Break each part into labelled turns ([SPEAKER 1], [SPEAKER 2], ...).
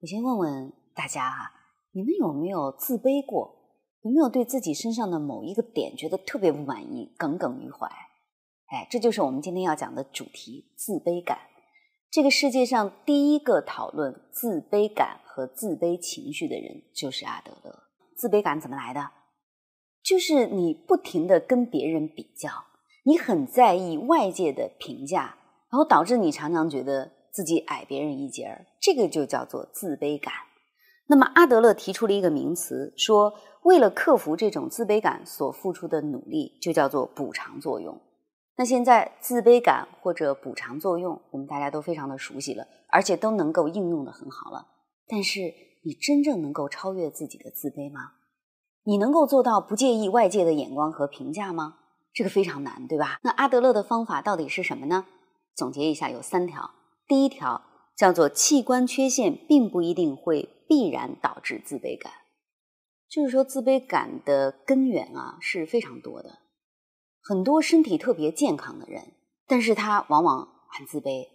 [SPEAKER 1] 我先问问大家哈，你们有没有自卑过？有没有对自己身上的某一个点觉得特别不满意、耿耿于怀？哎，这就是我们今天要讲的主题——自卑感。这个世界上第一个讨论自卑感和自卑情绪的人就是阿德勒。自卑感怎么来的？就是你不停的跟别人比较，你很在意外界的评价，然后导致你常常觉得自己矮别人一截儿。这个就叫做自卑感。那么阿德勒提出了一个名词，说为了克服这种自卑感所付出的努力，就叫做补偿作用。那现在自卑感或者补偿作用，我们大家都非常的熟悉了，而且都能够应用的很好了。但是你真正能够超越自己的自卑吗？你能够做到不介意外界的眼光和评价吗？这个非常难，对吧？那阿德勒的方法到底是什么呢？总结一下，有三条。第一条。叫做器官缺陷，并不一定会必然导致自卑感，就是说自卑感的根源啊是非常多的，很多身体特别健康的人，但是他往往很自卑，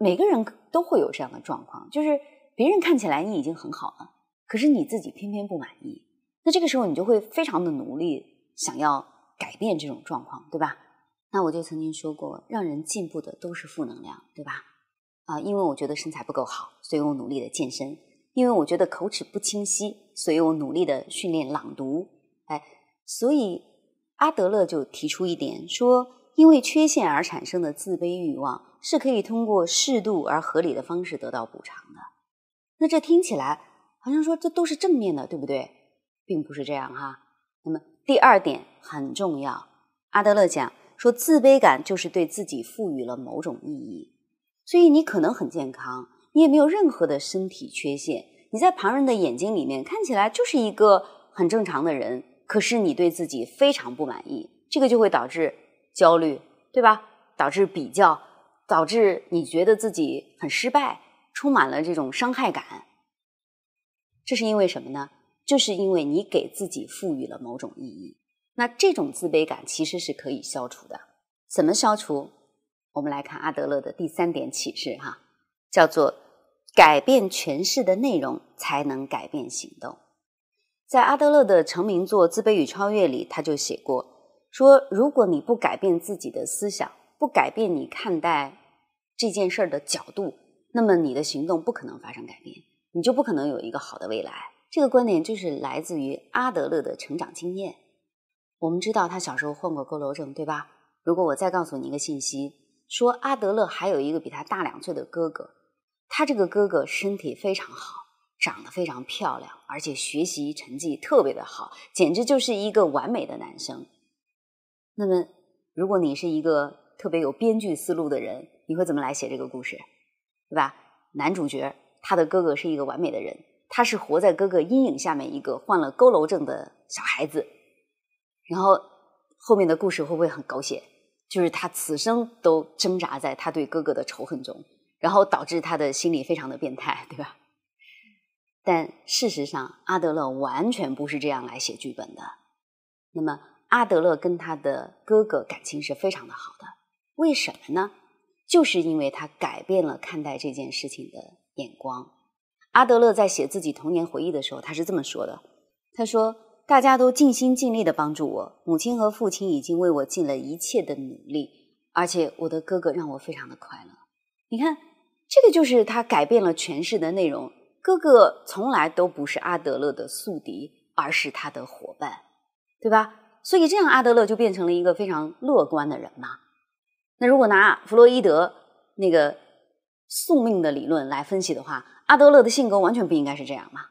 [SPEAKER 1] 每个人都会有这样的状况，就是别人看起来你已经很好了，可是你自己偏偏不满意，那这个时候你就会非常的努力想要改变这种状况，对吧？那我就曾经说过，让人进步的都是负能量，对吧？啊，因为我觉得身材不够好，所以我努力的健身；因为我觉得口齿不清晰，所以我努力的训练朗读。哎，所以阿德勒就提出一点说，因为缺陷而产生的自卑欲望是可以通过适度而合理的方式得到补偿的。那这听起来好像说这都是正面的，对不对？并不是这样哈。那么第二点很重要，阿德勒讲说，自卑感就是对自己赋予了某种意义。所以你可能很健康，你也没有任何的身体缺陷，你在旁人的眼睛里面看起来就是一个很正常的人。可是你对自己非常不满意，这个就会导致焦虑，对吧？导致比较，导致你觉得自己很失败，充满了这种伤害感。这是因为什么呢？就是因为你给自己赋予了某种意义。那这种自卑感其实是可以消除的，怎么消除？我们来看阿德勒的第三点启示，哈，叫做改变诠释的内容才能改变行动。在阿德勒的成名作《自卑与超越》里，他就写过说：如果你不改变自己的思想，不改变你看待这件事儿的角度，那么你的行动不可能发生改变，你就不可能有一个好的未来。这个观点就是来自于阿德勒的成长经验。我们知道他小时候患过佝偻症，对吧？如果我再告诉你一个信息。说阿德勒还有一个比他大两岁的哥哥，他这个哥哥身体非常好，长得非常漂亮，而且学习成绩特别的好，简直就是一个完美的男生。那么，如果你是一个特别有编剧思路的人，你会怎么来写这个故事，对吧？男主角他的哥哥是一个完美的人，他是活在哥哥阴影下面一个患了佝偻症的小孩子，然后后面的故事会不会很狗血？就是他此生都挣扎在他对哥哥的仇恨中，然后导致他的心理非常的变态，对吧？但事实上，阿德勒完全不是这样来写剧本的。那么，阿德勒跟他的哥哥感情是非常的好的，为什么呢？就是因为他改变了看待这件事情的眼光。阿德勒在写自己童年回忆的时候，他是这么说的：“他说。”大家都尽心尽力的帮助我，母亲和父亲已经为我尽了一切的努力，而且我的哥哥让我非常的快乐。你看，这个就是他改变了诠释的内容。哥哥从来都不是阿德勒的宿敌，而是他的伙伴，对吧？所以这样，阿德勒就变成了一个非常乐观的人嘛。那如果拿弗洛伊德那个宿命的理论来分析的话，阿德勒的性格完全不应该是这样嘛，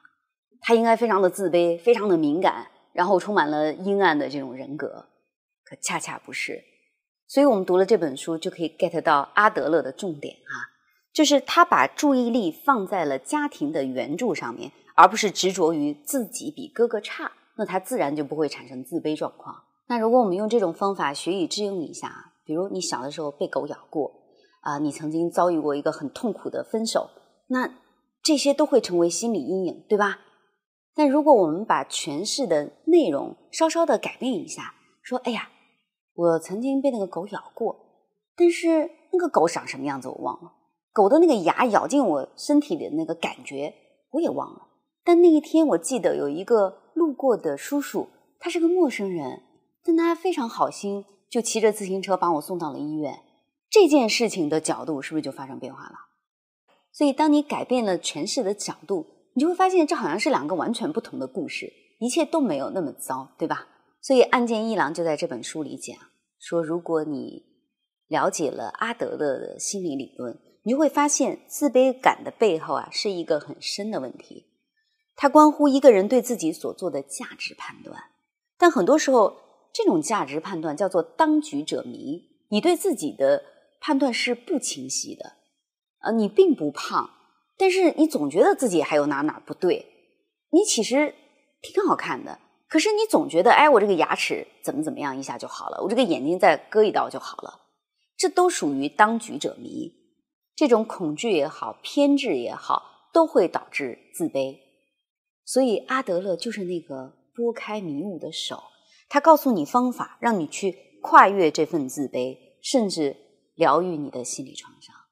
[SPEAKER 1] 他应该非常的自卑，非常的敏感。然后充满了阴暗的这种人格，可恰恰不是。所以我们读了这本书就可以 get 到阿德勒的重点啊，就是他把注意力放在了家庭的援助上面，而不是执着于自己比哥哥差，那他自然就不会产生自卑状况。那如果我们用这种方法学以致用一下啊，比如你小的时候被狗咬过啊，你曾经遭遇过一个很痛苦的分手，那这些都会成为心理阴影，对吧？但如果我们把诠释的内容稍稍的改变一下，说：“哎呀，我曾经被那个狗咬过，但是那个狗长什么样子我忘了，狗的那个牙咬进我身体里的那个感觉我也忘了。但那一天我记得有一个路过的叔叔，他是个陌生人，但他非常好心，就骑着自行车把我送到了医院。这件事情的角度是不是就发生变化了？所以，当你改变了诠释的角度。”你就会发现，这好像是两个完全不同的故事，一切都没有那么糟，对吧？所以，案件一郎就在这本书里讲说，如果你了解了阿德的心理理论，你就会发现，自卑感的背后啊，是一个很深的问题，它关乎一个人对自己所做的价值判断。但很多时候，这种价值判断叫做当局者迷，你对自己的判断是不清晰的，呃，你并不胖。但是你总觉得自己还有哪哪不对，你其实挺好看的。可是你总觉得，哎，我这个牙齿怎么怎么样一下就好了，我这个眼睛再割一刀就好了。这都属于当局者迷，这种恐惧也好，偏执也好，都会导致自卑。所以阿德勒就是那个拨开迷雾的手，他告诉你方法，让你去跨越这份自卑，甚至疗愈你的心理创伤。